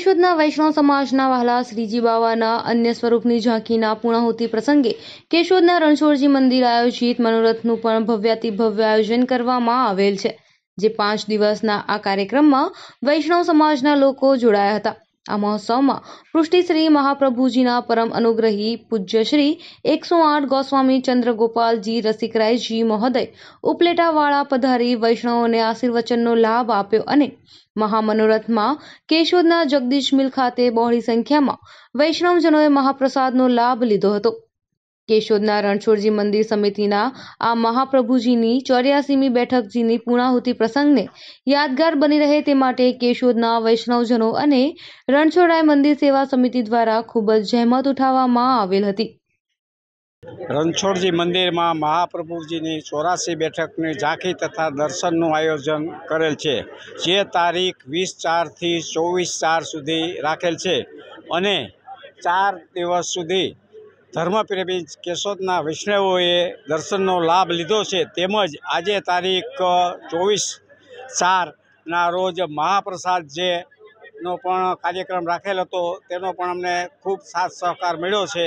કેશોદના વૈષ્ણવ સમાજના વહાલા શ્રીજી બાવાના અન્ય સ્વરૂપની ઝાંકીના પૂર્ણાહુતિ પ્રસંગે કેશોદના રણછોડજી મંદિર આયોજિત મનોરથનું પણ ભવ્યાતિ ભવ્ય આયોજન કરવામાં આવેલ છે જે પાંચ દિવસના આ કાર્યક્રમમાં વૈષ્ણવ સમાજના લોકો જોડાયા હતા આ મહોત્સવમાં શ્રી મહાપ્રભુજીના પરમ અનુગ્રહી પૂજ્ય શ્રી એકસો આઠ ગોસ્વામી ચંદ્રગોપાલજી રસિકરાયજી મહોદય ઉપલેટાવાળા પધારી વૈષ્ણવોને આશીર્વચનનો લાભ આપ્યો અને મહામનોરથમાં કેશોદના જગદીશ મિલ ખાતે બહોળી સંખ્યામાં વૈષ્ણવજનોએ મહાપ્રસાદનો લાભ લીધો હતો કેશોદના રણછોડજી મંદિર સમિતિના આ મહાપ્રભુજીની ચોર્યાસીમી બેઠકજીની પૂર્ણાહુતિ પ્રસંગને યાદગાર બની રહે તે માટે કેશોદના વૈષ્ણવજનો અને રણછોડાય મંદિર સેવા સમિતિ દ્વારા ખૂબ જ જહેમત ઉઠાવવામાં આવેલ હતી રણછોડજી મંદિરમાં મહાપ્રભુજીની ચોરાસી બેઠકની ઝાંખી તથા દર્શનનું આયોજન કરેલ છે જે તારીખ વીસ ચારથી ચોવીસ ચાર સુધી રાખેલ છે અને ચાર દિવસ સુધી ધર્મપ્રેમી કેશોદના વૈષ્ણવોએ દર્શનનો લાભ લીધો છે તેમજ આજે તારીખ ચોવીસ ચારના રોજ મહાપ્રસાદ જે નો પણ કાર્યક્રમ રાખેલ હતો તેનો પણ અમને ખૂબ સાથ સહકાર મળ્યો છે